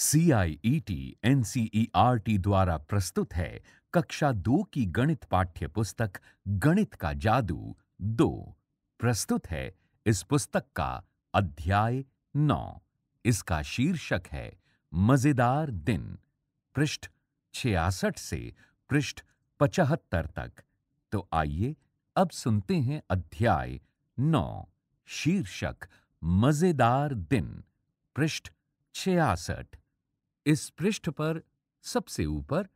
CIET NCERT e e द्वारा प्रस्तुत है कक्षा दो की गणित पाठ्य पुस्तक गणित का जादू दो प्रस्तुत है इस पुस्तक का अध्याय नौ इसका शीर्षक है मजेदार दिन पृष्ठ छियासठ से पृष्ठ पचहत्तर तक तो आइए अब सुनते हैं अध्याय नौ शीर्षक मजेदार दिन पृष्ठ छियासठ इस पृष्ठ पर सबसे ऊपर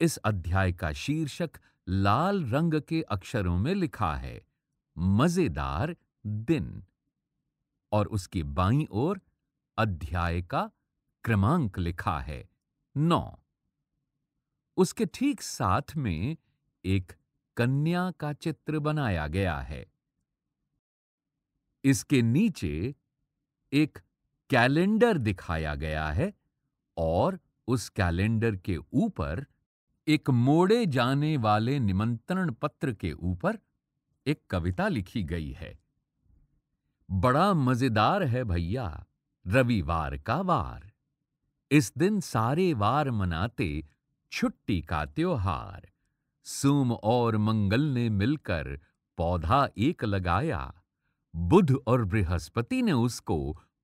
इस अध्याय का शीर्षक लाल रंग के अक्षरों में लिखा है मजेदार दिन और उसकी बाई ओर अध्याय का क्रमांक लिखा है नौ उसके ठीक साथ में एक कन्या का चित्र बनाया गया है इसके नीचे एक कैलेंडर दिखाया गया है और उस कैलेंडर के ऊपर एक मोड़े जाने वाले निमंत्रण पत्र के ऊपर एक कविता लिखी गई है बड़ा मजेदार है भैया रविवार का वार इस दिन सारे वार मनाते छुट्टी का त्योहार सोम और मंगल ने मिलकर पौधा एक लगाया बुध और बृहस्पति ने उसको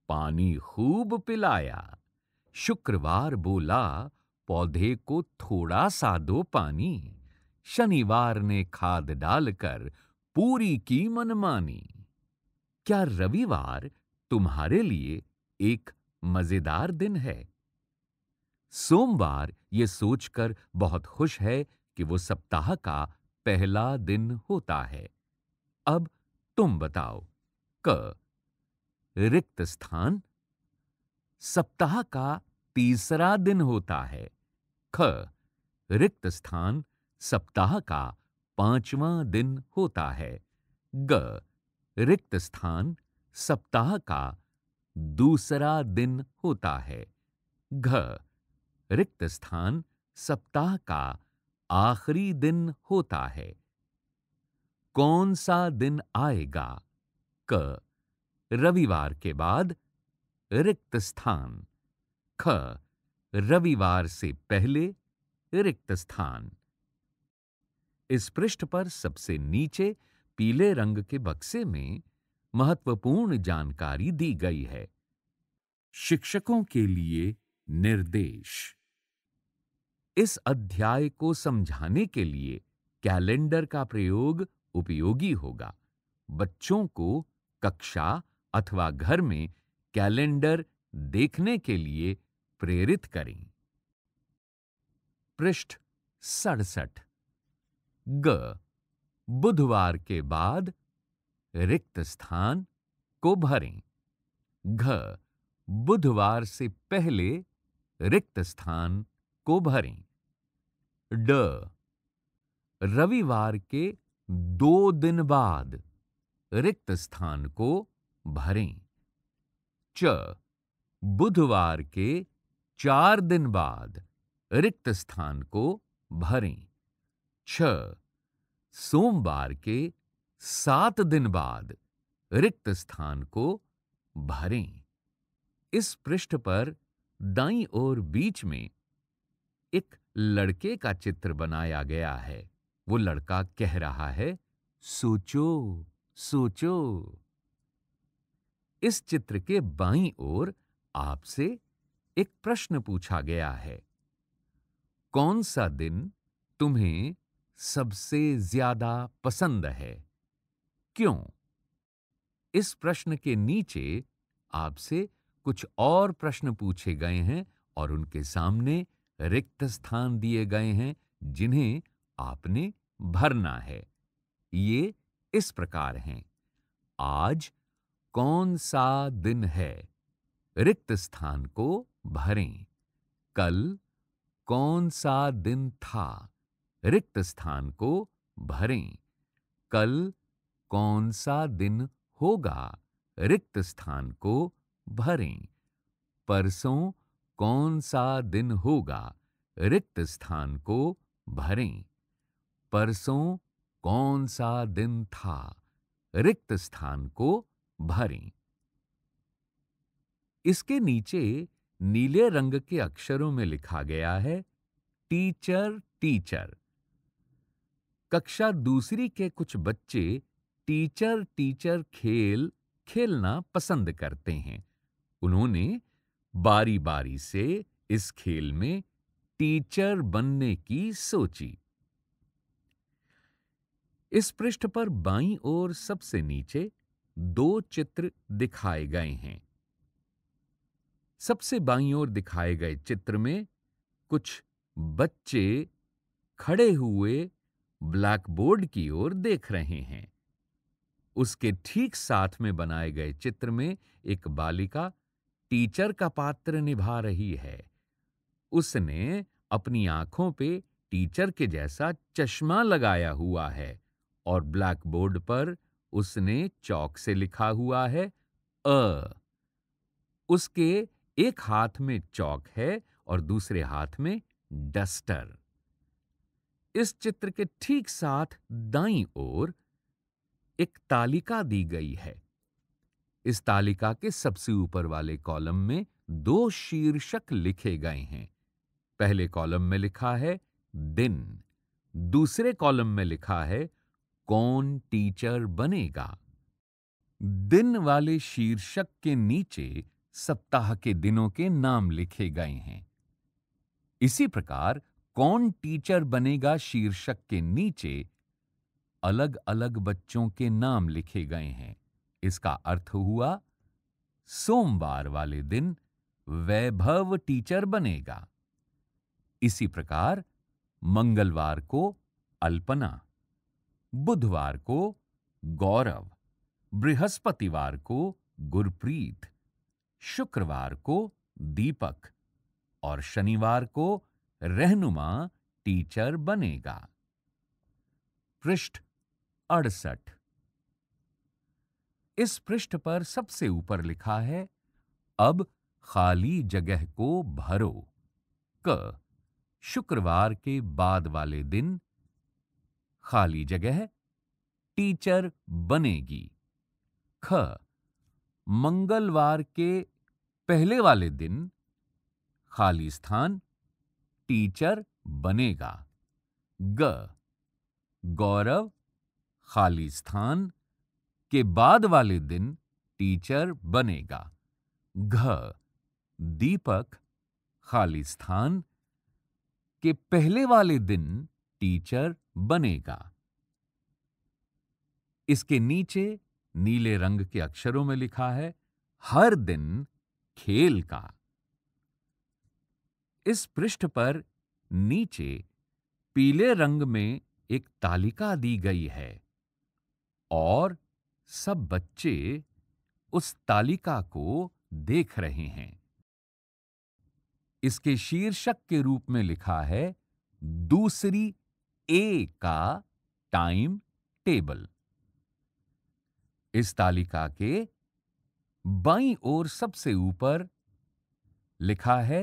पानी खूब पिलाया शुक्रवार बोला पौधे को थोड़ा सा दो पानी शनिवार ने खाद डालकर पूरी की मनमानी क्या रविवार तुम्हारे लिए एक मजेदार दिन है सोमवार ये सोचकर बहुत खुश है कि वो सप्ताह का पहला दिन होता है अब तुम बताओ क रिक्त स्थान सप्ताह का तीसरा दिन होता है ख रिक्त स्थान सप्ताह का पांचवा दिन होता है ग रिक्त स्थान सप्ताह का दूसरा दिन होता है घ रिक्त स्थान सप्ताह का आखिरी दिन होता है कौन सा दिन आएगा क रविवार के बाद रिक्त स्थान ख रविवार से पहले रिक्त स्थान इस पृष्ठ पर सबसे नीचे पीले रंग के बक्से में महत्वपूर्ण जानकारी दी गई है शिक्षकों के लिए निर्देश इस अध्याय को समझाने के लिए कैलेंडर का प्रयोग उपयोगी होगा बच्चों को कक्षा अथवा घर में कैलेंडर देखने के लिए प्रेरित करें पृष्ठ सड़सठ ग बुधवार के बाद रिक्त स्थान को भरें घ बुधवार से पहले रिक्त स्थान को भरें ड रविवार के दो दिन बाद रिक्त स्थान को भरें च बुधवार के चार दिन बाद रिक्त स्थान को भरें छ सोमवार के सात दिन बाद रिक्त स्थान को भरें इस पृष्ठ पर दाई ओर बीच में एक लड़के का चित्र बनाया गया है वो लड़का कह रहा है सोचो सोचो इस चित्र के बाईं ओर आपसे एक प्रश्न पूछा गया है कौन सा दिन तुम्हें सबसे ज्यादा पसंद है क्यों इस प्रश्न के नीचे आपसे कुछ और प्रश्न पूछे गए हैं और उनके सामने रिक्त स्थान दिए गए हैं जिन्हें आपने भरना है ये इस प्रकार हैं आज कौन सा दिन है रिक्त स्थान को भरें कल कौन सा दिन था रिक्त स्थान को भरें कल कौन सा दिन होगा रिक्त स्थान को भरें परसों कौन सा दिन होगा रिक्त स्थान को भरें परसों कौन सा दिन था रिक्त स्थान को भरी इसके नीचे नीले रंग के अक्षरों में लिखा गया है टीचर टीचर कक्षा दूसरी के कुछ बच्चे टीचर टीचर खेल खेलना पसंद करते हैं उन्होंने बारी बारी से इस खेल में टीचर बनने की सोची इस पृष्ठ पर बाईं ओर सबसे नीचे दो चित्र दिखाए गए हैं सबसे बाई ओर दिखाए गए चित्र में कुछ बच्चे खड़े हुए ब्लैक बोर्ड की ओर देख रहे हैं उसके ठीक साथ में बनाए गए चित्र में एक बालिका टीचर का पात्र निभा रही है उसने अपनी आंखों पे टीचर के जैसा चश्मा लगाया हुआ है और ब्लैक बोर्ड पर उसने चौक से लिखा हुआ है अ उसके एक हाथ में चौक है और दूसरे हाथ में डस्टर इस चित्र के ठीक साथ दाई ओर एक तालिका दी गई है इस तालिका के सबसे ऊपर वाले कॉलम में दो शीर्षक लिखे गए हैं पहले कॉलम में लिखा है दिन दूसरे कॉलम में लिखा है कौन टीचर बनेगा दिन वाले शीर्षक के नीचे सप्ताह के दिनों के नाम लिखे गए हैं इसी प्रकार कौन टीचर बनेगा शीर्षक के नीचे अलग अलग बच्चों के नाम लिखे गए हैं इसका अर्थ हुआ सोमवार वाले दिन वैभव टीचर बनेगा इसी प्रकार मंगलवार को अल्पना बुधवार को गौरव बृहस्पतिवार को गुरप्रीत शुक्रवार को दीपक और शनिवार को रहनुमा टीचर बनेगा पृष्ठ अड़सठ इस पृष्ठ पर सबसे ऊपर लिखा है अब खाली जगह को भरो क शुक्रवार के बाद वाले दिन खाली जगह टीचर बनेगी ख मंगलवार के पहले वाले दिन खाली स्थान टीचर बनेगा ग गौरव खाली स्थान के बाद वाले दिन टीचर बनेगा घ दीपक खाली स्थान के पहले वाले दिन टीचर बनेगा इसके नीचे नीले रंग के अक्षरों में लिखा है हर दिन खेल का इस पृष्ठ पर नीचे पीले रंग में एक तालिका दी गई है और सब बच्चे उस तालिका को देख रहे हैं इसके शीर्षक के रूप में लिखा है दूसरी ए का टाइम टेबल इस तालिका के बाई ओर सबसे ऊपर लिखा है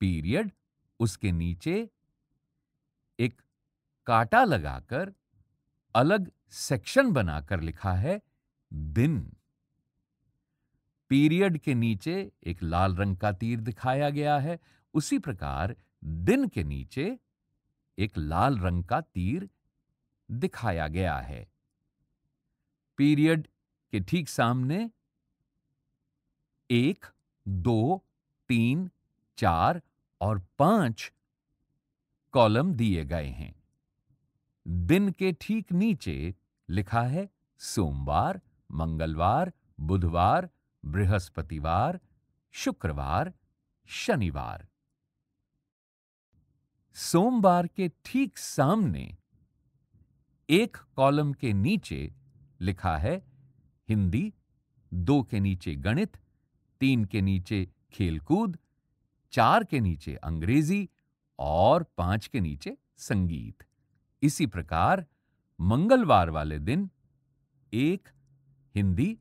पीरियड उसके नीचे एक काटा लगाकर अलग सेक्शन बनाकर लिखा है दिन पीरियड के नीचे एक लाल रंग का तीर दिखाया गया है उसी प्रकार दिन के नीचे एक लाल रंग का तीर दिखाया गया है पीरियड के ठीक सामने एक दो तीन चार और पांच कॉलम दिए गए हैं दिन के ठीक नीचे लिखा है सोमवार मंगलवार बुधवार बृहस्पतिवार शुक्रवार शनिवार सोमवार के ठीक सामने एक कॉलम के नीचे लिखा है हिंदी दो के नीचे गणित तीन के नीचे खेलकूद चार के नीचे अंग्रेजी और पांच के नीचे संगीत इसी प्रकार मंगलवार वाले दिन एक हिंदी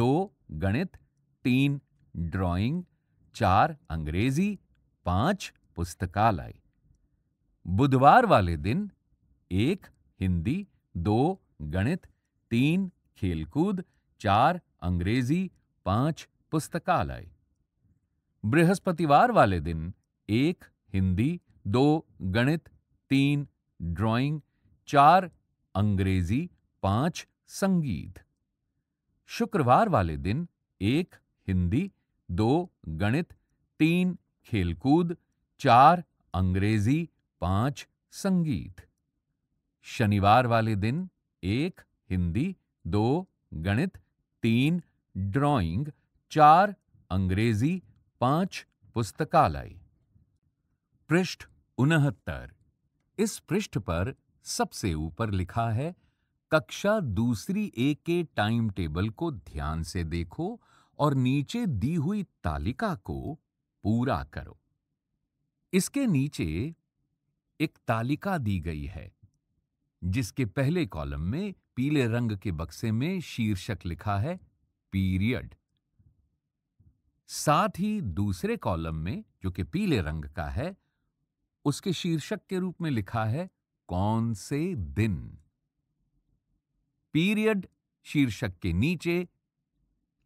दो गणित तीन ड्राइंग चार अंग्रेजी पांच पुस्तकालय बुधवार वाले दिन एक हिंदी दो गणित तीन खेलकूद चार अंग्रेजी पांच पुस्तकालय बृहस्पतिवार वाले दिन एक हिंदी दो गणित तीन ड्राइंग चार अंग्रेजी पांच संगीत शुक्रवार वाले दिन एक हिंदी दो गणित तीन खेलकूद चार अंग्रेजी पांच संगीत शनिवार वाले दिन एक हिंदी दो गणित तीन ड्राइंग चार अंग्रेजी पांच पुस्तकालय पृष्ठ उनहत्तर इस पृष्ठ पर सबसे ऊपर लिखा है कक्षा दूसरी ए के टाइम टेबल को ध्यान से देखो और नीचे दी हुई तालिका को पूरा करो इसके नीचे एक तालिका दी गई है जिसके पहले कॉलम में पीले रंग के बक्से में शीर्षक लिखा है पीरियड साथ ही दूसरे कॉलम में जो कि पीले रंग का है उसके शीर्षक के रूप में लिखा है कौन से दिन पीरियड शीर्षक के नीचे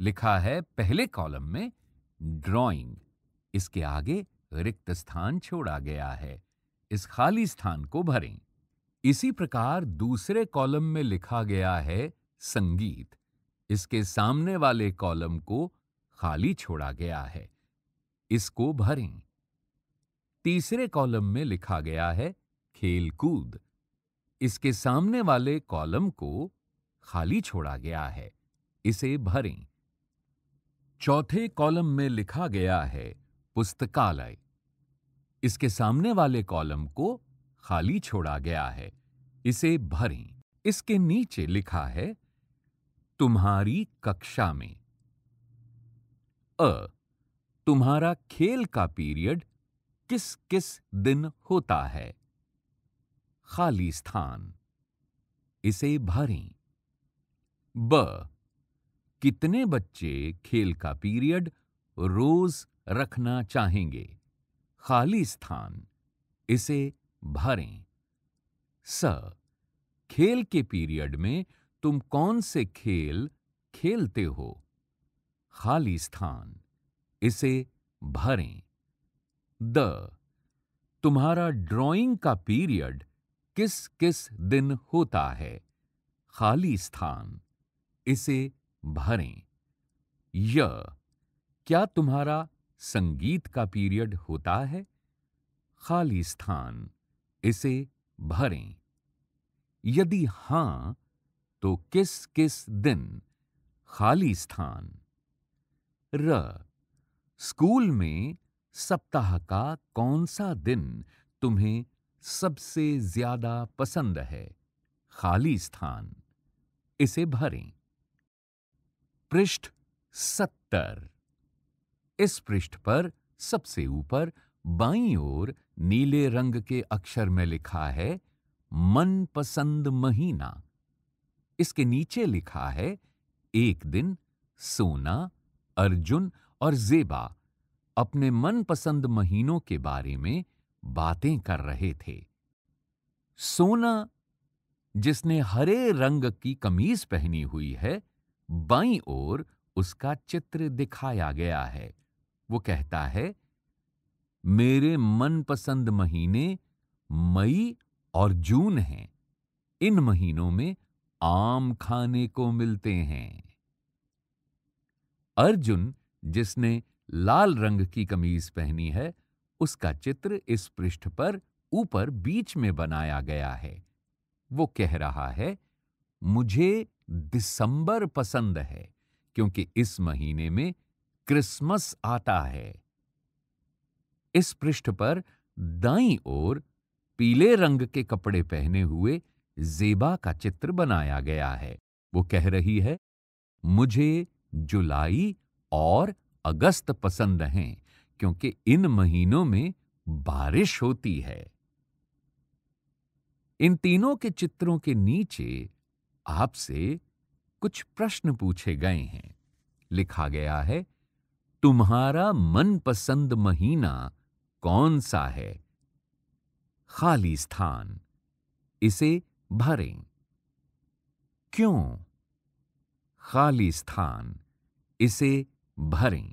लिखा है पहले कॉलम में ड्राइंग इसके आगे रिक्त स्थान छोड़ा गया है इस खाली स्थान को भरें इसी प्रकार दूसरे कॉलम में लिखा गया है संगीत इसके सामने वाले कॉलम को खाली छोड़ा गया है इसको भरें तीसरे कॉलम में लिखा गया है खेलकूद इसके सामने वाले कॉलम को खाली छोड़ा गया है इसे भरें चौथे कॉलम में लिखा गया है पुस्तकालय इसके सामने वाले कॉलम को खाली छोड़ा गया है इसे भरें इसके नीचे लिखा है तुम्हारी कक्षा में अ तुम्हारा खेल का पीरियड किस किस दिन होता है खाली स्थान इसे भरें ब कितने बच्चे खेल का पीरियड रोज रखना चाहेंगे खाली स्थान इसे भरें स खेल के पीरियड में तुम कौन से खेल खेलते हो खाली स्थान इसे भरें द तुम्हारा ड्राइंग का पीरियड किस किस दिन होता है खाली स्थान इसे भरें य क्या तुम्हारा संगीत का पीरियड होता है खाली स्थान इसे भरें यदि हां तो किस किस दिन खाली स्थान र स्कूल में सप्ताह का कौन सा दिन तुम्हें सबसे ज्यादा पसंद है खाली स्थान इसे भरें पृष्ठ सत्तर इस पृष्ठ पर सबसे ऊपर बाई ओर नीले रंग के अक्षर में लिखा है मनपसंद महीना इसके नीचे लिखा है एक दिन सोना अर्जुन और जेबा अपने मनपसंद महीनों के बारे में बातें कर रहे थे सोना जिसने हरे रंग की कमीज पहनी हुई है बाई ओर उसका चित्र दिखाया गया है वो कहता है मेरे मनपसंद महीने मई और जून हैं इन महीनों में आम खाने को मिलते हैं अर्जुन जिसने लाल रंग की कमीज पहनी है उसका चित्र इस पृष्ठ पर ऊपर बीच में बनाया गया है वो कह रहा है मुझे दिसंबर पसंद है क्योंकि इस महीने में क्रिसमस आता है इस पृष्ठ पर दाई ओर पीले रंग के कपड़े पहने हुए जेबा का चित्र बनाया गया है वो कह रही है मुझे जुलाई और अगस्त पसंद हैं क्योंकि इन महीनों में बारिश होती है इन तीनों के चित्रों के नीचे आपसे कुछ प्रश्न पूछे गए हैं लिखा गया है तुम्हारा मनपसंद महीना कौन सा है खाली स्थान इसे भरें क्यों खाली स्थान इसे भरें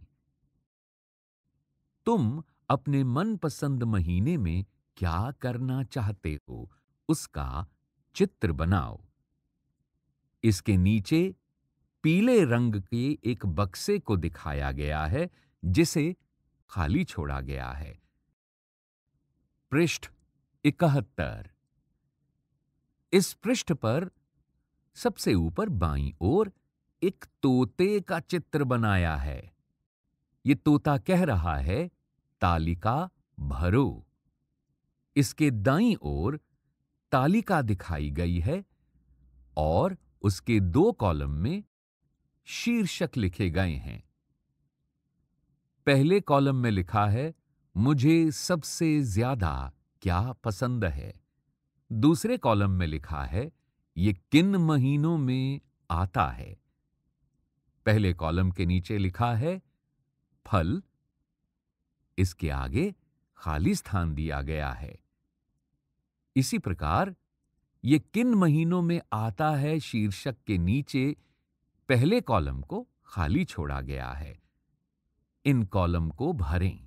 तुम अपने मनपसंद महीने में क्या करना चाहते हो उसका चित्र बनाओ इसके नीचे पीले रंग के एक बक्से को दिखाया गया है जिसे खाली छोड़ा गया है पृष्ठ इकहत्तर इस पृष्ठ पर सबसे ऊपर बाई ओर एक तोते का चित्र बनाया है ये तोता कह रहा है तालिका भरो इसके दाई ओर तालिका दिखाई गई है और उसके दो कॉलम में शीर्षक लिखे गए हैं पहले कॉलम में लिखा है मुझे सबसे ज्यादा क्या पसंद है दूसरे कॉलम में लिखा है ये किन महीनों में आता है पहले कॉलम के नीचे लिखा है फल इसके आगे खाली स्थान दिया गया है इसी प्रकार ये किन महीनों में आता है शीर्षक के नीचे पहले कॉलम को खाली छोड़ा गया है इन कॉलम को भरें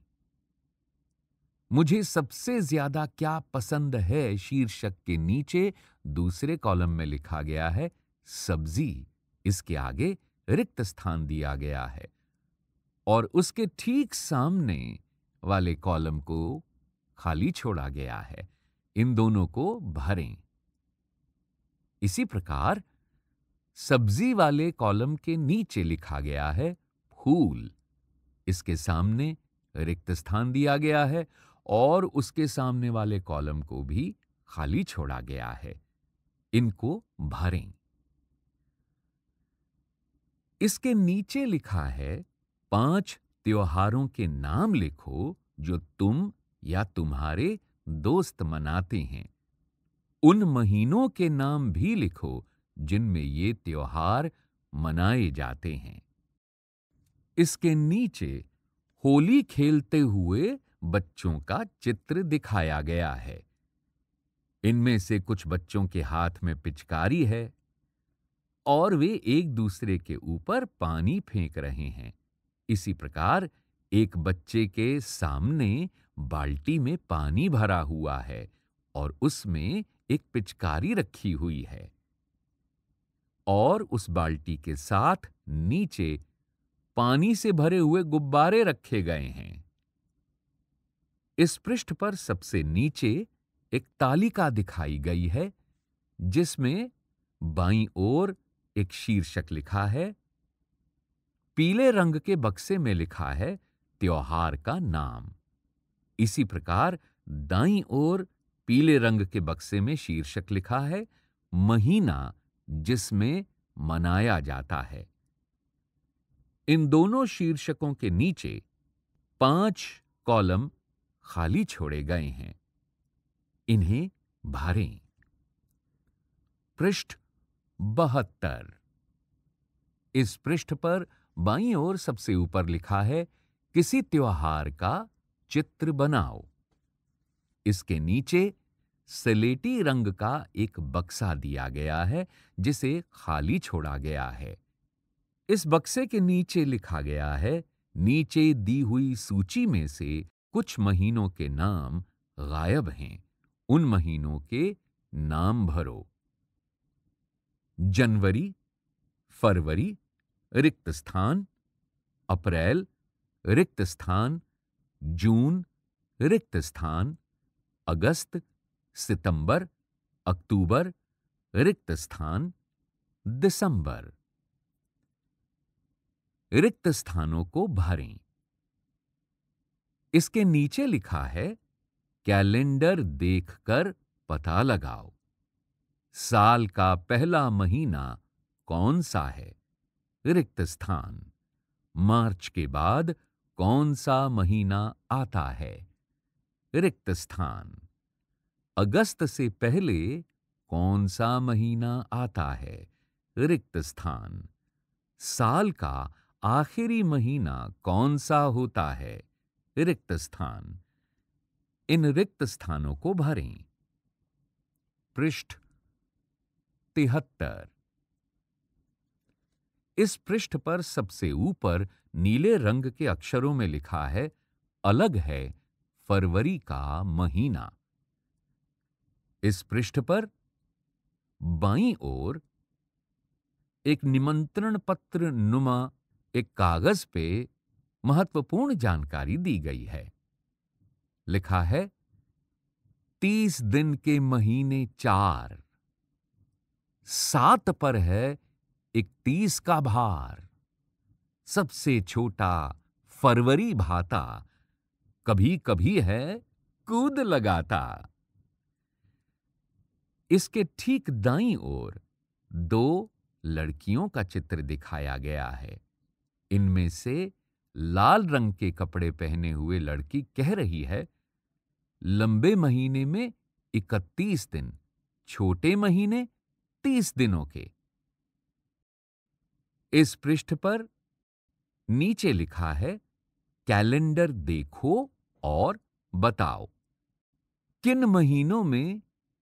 मुझे सबसे ज्यादा क्या पसंद है शीर्षक के नीचे दूसरे कॉलम में लिखा गया है सब्जी इसके आगे रिक्त स्थान दिया गया है और उसके ठीक सामने वाले कॉलम को खाली छोड़ा गया है इन दोनों को भरें इसी प्रकार सब्जी वाले कॉलम के नीचे लिखा गया है फूल इसके सामने रिक्त स्थान दिया गया है और उसके सामने वाले कॉलम को भी खाली छोड़ा गया है इनको भरें इसके नीचे लिखा है पांच त्योहारों के नाम लिखो जो तुम या तुम्हारे दोस्त मनाते हैं उन महीनों के नाम भी लिखो जिनमें ये त्योहार मनाए जाते हैं इसके नीचे होली खेलते हुए बच्चों का चित्र दिखाया गया है इनमें से कुछ बच्चों के हाथ में पिचकारी है और वे एक दूसरे के ऊपर पानी फेंक रहे हैं इसी प्रकार एक बच्चे के सामने बाल्टी में पानी भरा हुआ है और उसमें एक पिचकारी रखी हुई है और उस बाल्टी के साथ नीचे पानी से भरे हुए गुब्बारे रखे गए हैं इस पृष्ठ पर सबसे नीचे एक तालिका दिखाई गई है जिसमें बाई ओर एक शीर्षक लिखा है पीले रंग के बक्से में लिखा है त्योहार का नाम इसी प्रकार दाई ओर पीले रंग के बक्से में शीर्षक लिखा है महीना जिसमें मनाया जाता है इन दोनों शीर्षकों के नीचे पांच कॉलम खाली छोड़े गए हैं इन्हें भरें पृष्ठ बहत्तर इस पृष्ठ पर बाई ओर सबसे ऊपर लिखा है किसी त्योहार का चित्र बनाओ इसके नीचे सलेटी रंग का एक बक्सा दिया गया है जिसे खाली छोड़ा गया है इस बक्से के नीचे लिखा गया है नीचे दी हुई सूची में से कुछ महीनों के नाम गायब हैं उन महीनों के नाम भरो जनवरी फरवरी रिक्त स्थान अप्रैल रिक्त स्थान जून रिक्त स्थान अगस्त सितंबर अक्टूबर रिक्त स्थान दिसंबर रिक्त स्थानों को भरें इसके नीचे लिखा है कैलेंडर देखकर पता लगाओ साल का पहला महीना कौन सा है रिक्त स्थान मार्च के बाद कौन सा महीना आता है रिक्त स्थान अगस्त से पहले कौन सा महीना आता है रिक्त स्थान साल का आखिरी महीना कौन सा होता है रिक्त स्थान इन रिक्त स्थानों को भरें पृष्ठ तिहत्तर इस पृष्ठ पर सबसे ऊपर नीले रंग के अक्षरों में लिखा है अलग है फरवरी का महीना इस पृष्ठ पर बाई ओर एक निमंत्रण पत्र नुमा एक कागज पे महत्वपूर्ण जानकारी दी गई है लिखा है तीस दिन के महीने चार सात पर है इकतीस का भार सबसे छोटा फरवरी भाता कभी कभी है कूद लगाता इसके ठीक दाई ओर दो लड़कियों का चित्र दिखाया गया है इनमें से लाल रंग के कपड़े पहने हुए लड़की कह रही है लंबे महीने में इकतीस दिन छोटे महीने तीस दिनों के इस पृष्ठ पर नीचे लिखा है कैलेंडर देखो और बताओ किन महीनों में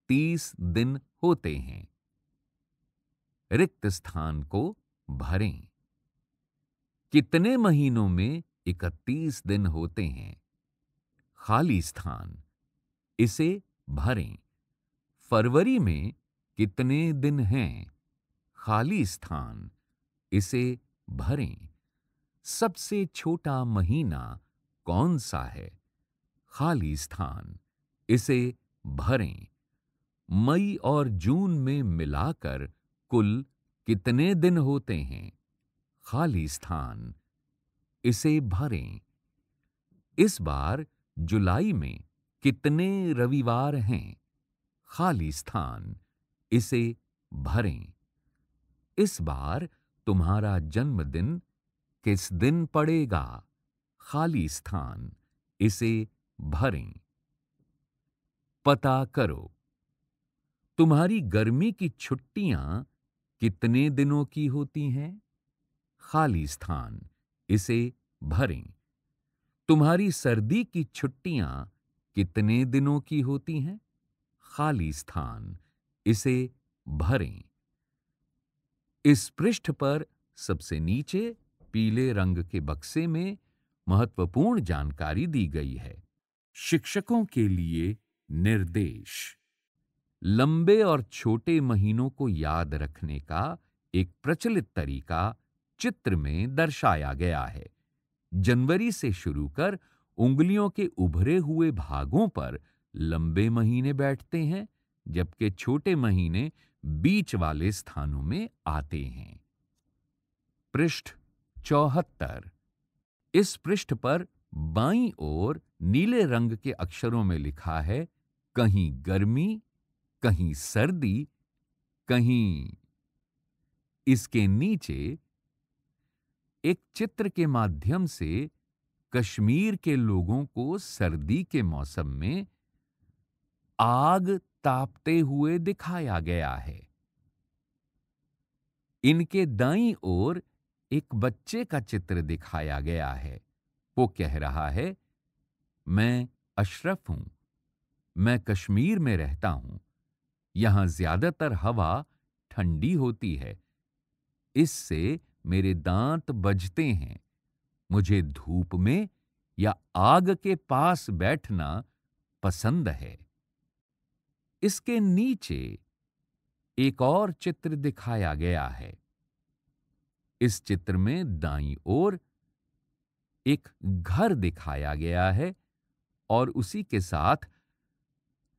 तीस दिन होते हैं रिक्त स्थान को भरें कितने महीनों में इकतीस दिन होते हैं खाली स्थान इसे भरें फरवरी में कितने दिन हैं खाली स्थान इसे भरें सबसे छोटा महीना कौन सा है खाली स्थान इसे भरें मई और जून में मिलाकर कुल कितने दिन होते हैं खाली स्थान इसे भरें इस बार जुलाई में कितने रविवार हैं खाली स्थान इसे भरें इस बार तुम्हारा जन्मदिन किस दिन पड़ेगा खाली स्थान इसे भरें पता करो तुम्हारी गर्मी की छुट्टियां कितने दिनों की होती हैं खाली स्थान इसे भरें तुम्हारी सर्दी की छुट्टियां कितने दिनों की होती हैं खाली स्थान इसे भरें इस पृष्ठ पर सबसे नीचे पीले रंग के बक्से में महत्वपूर्ण जानकारी दी गई है शिक्षकों के लिए निर्देश लंबे और छोटे महीनों को याद रखने का एक प्रचलित तरीका चित्र में दर्शाया गया है जनवरी से शुरू कर उंगलियों के उभरे हुए भागों पर लंबे महीने बैठते हैं जबकि छोटे महीने बीच वाले स्थानों में आते हैं पृष्ठ चौहत्तर इस पृष्ठ पर बाईं ओर नीले रंग के अक्षरों में लिखा है कहीं गर्मी कहीं सर्दी कहीं इसके नीचे एक चित्र के माध्यम से कश्मीर के लोगों को सर्दी के मौसम में आग तापते हुए दिखाया गया है इनके दाई ओर एक बच्चे का चित्र दिखाया गया है वो कह रहा है मैं अशरफ हूं मैं कश्मीर में रहता हूं यहां ज्यादातर हवा ठंडी होती है इससे मेरे दांत बजते हैं मुझे धूप में या आग के पास बैठना पसंद है इसके नीचे एक और चित्र दिखाया गया है इस चित्र में दाई ओर एक घर दिखाया गया है और उसी के साथ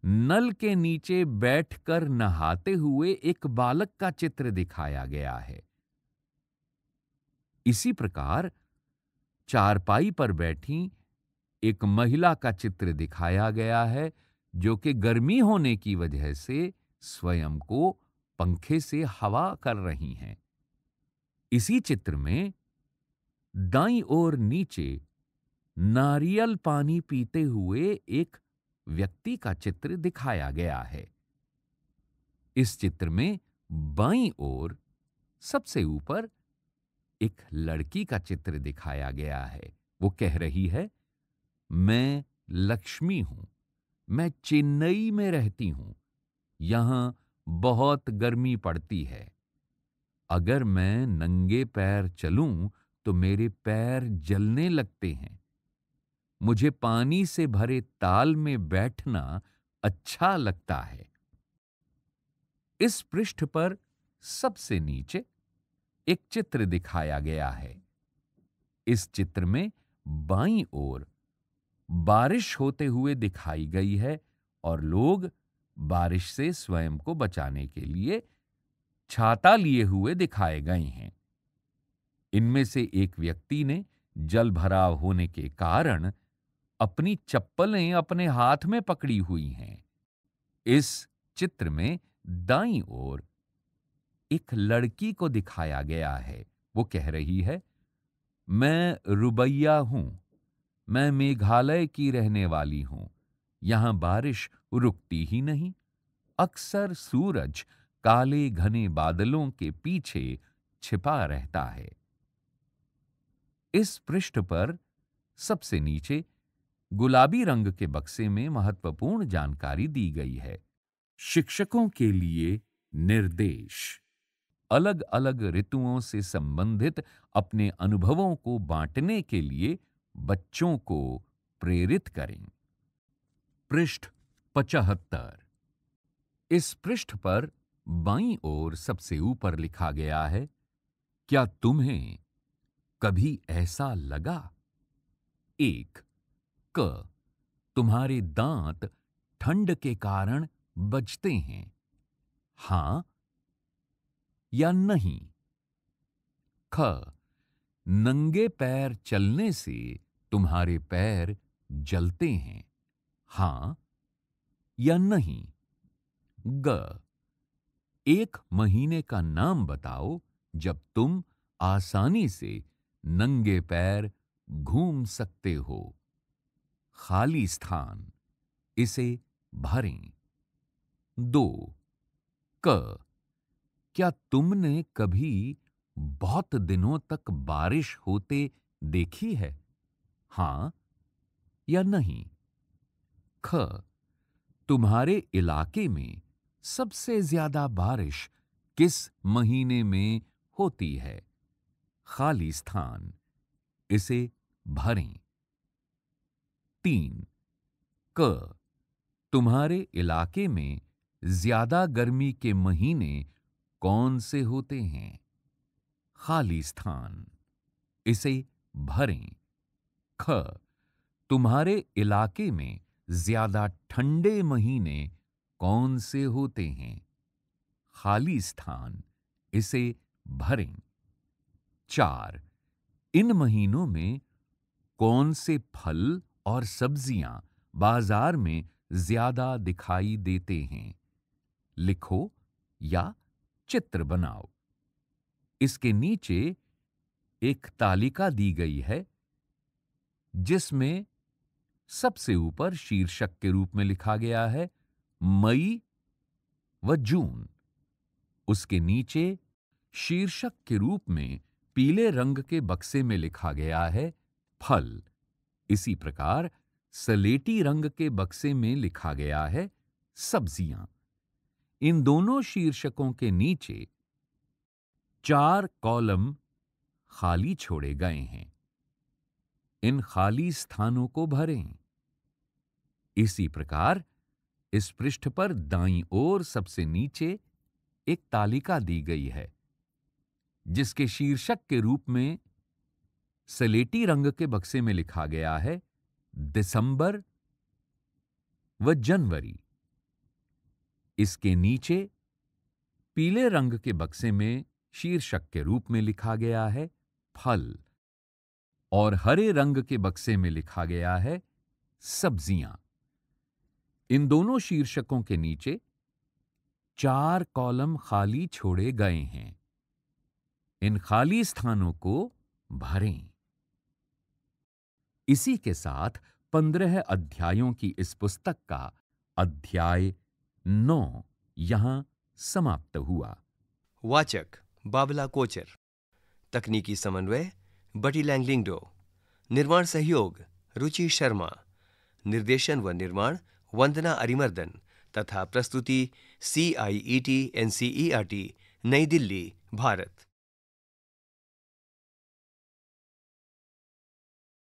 नल के नीचे बैठकर नहाते हुए एक बालक का चित्र दिखाया गया है इसी प्रकार चारपाई पर बैठी एक महिला का चित्र दिखाया गया है जो कि गर्मी होने की वजह से स्वयं को पंखे से हवा कर रही हैं इसी चित्र में दाई और नीचे नारियल पानी पीते हुए एक व्यक्ति का चित्र दिखाया गया है इस चित्र में बाई ओर सबसे ऊपर एक लड़की का चित्र दिखाया गया है वो कह रही है मैं लक्ष्मी हूं मैं चेन्नई में रहती हूं यहां बहुत गर्मी पड़ती है अगर मैं नंगे पैर चलूं तो मेरे पैर जलने लगते हैं मुझे पानी से भरे ताल में बैठना अच्छा लगता है इस पृष्ठ पर सबसे नीचे एक चित्र दिखाया गया है इस चित्र में बाई ओर बारिश होते हुए दिखाई गई है और लोग बारिश से स्वयं को बचाने के लिए छाता लिए हुए दिखाए गए हैं इनमें से एक व्यक्ति ने जल भराव होने के कारण अपनी चप्पलें अपने हाथ में पकड़ी हुई हैं इस चित्र में दाई ओर एक लड़की को दिखाया गया है वो कह रही है मैं रुबैया हूं मैं मेघालय की रहने वाली हूं यहां बारिश रुकती ही नहीं अक्सर सूरज काले घने बादलों के पीछे छिपा रहता है इस पृष्ठ पर सबसे नीचे गुलाबी रंग के बक्से में महत्वपूर्ण जानकारी दी गई है शिक्षकों के लिए निर्देश अलग अलग ऋतुओं से संबंधित अपने अनुभवों को बांटने के लिए बच्चों को प्रेरित करें पृष्ठ पचहत्तर इस पृष्ठ पर बाई ओर सबसे ऊपर लिखा गया है क्या तुम्हें कभी ऐसा लगा एक क तुम्हारे दांत ठंड के कारण बजते हैं हां या नहीं ख नंगे पैर चलने से तुम्हारे पैर जलते हैं हां या नहीं ग एक महीने का नाम बताओ जब तुम आसानी से नंगे पैर घूम सकते हो खाली स्थान इसे भरें दो क क्या तुमने कभी बहुत दिनों तक बारिश होते देखी है हां या नहीं ख तुम्हारे इलाके में सबसे ज्यादा बारिश किस महीने में होती है खाली स्थान इसे भरें तीन क तुम्हारे इलाके में ज्यादा गर्मी के महीने कौन से होते हैं खाली स्थान इसे भरें ख तुम्हारे इलाके में ज्यादा ठंडे महीने कौन से होते हैं खाली स्थान इसे भरें चार इन महीनों में कौन से फल और सब्जियां बाजार में ज्यादा दिखाई देते हैं लिखो या चित्र बनाओ इसके नीचे एक तालिका दी गई है जिसमें सबसे ऊपर शीर्षक के रूप में लिखा गया है मई व जून उसके नीचे शीर्षक के रूप में पीले रंग के बक्से में लिखा गया है फल इसी प्रकार सलेटी रंग के बक्से में लिखा गया है सब्जियां इन दोनों शीर्षकों के नीचे चार कॉलम खाली छोड़े गए हैं इन खाली स्थानों को भरें इसी प्रकार इस पृष्ठ पर दाई ओर सबसे नीचे एक तालिका दी गई है जिसके शीर्षक के रूप में सलेटी रंग के बक्से में लिखा गया है दिसंबर व जनवरी इसके नीचे पीले रंग के बक्से में शीर्षक के रूप में लिखा गया है फल और हरे रंग के बक्से में लिखा गया है सब्जियां इन दोनों शीर्षकों के नीचे चार कॉलम खाली छोड़े गए हैं इन खाली स्थानों को भरें इसी के साथ पंद्रह अध्यायों की इस पुस्तक का अध्याय नौ यहां समाप्त हुआ वाचक बाबला कोचर तकनीकी समन्वय बटी लैंगलिंगडो निर्माण सहयोग रुचि शर्मा निर्देशन व निर्माण वंदना अरिमर्दन तथा प्रस्तुति C I E T N C E R T New Delhi Bharat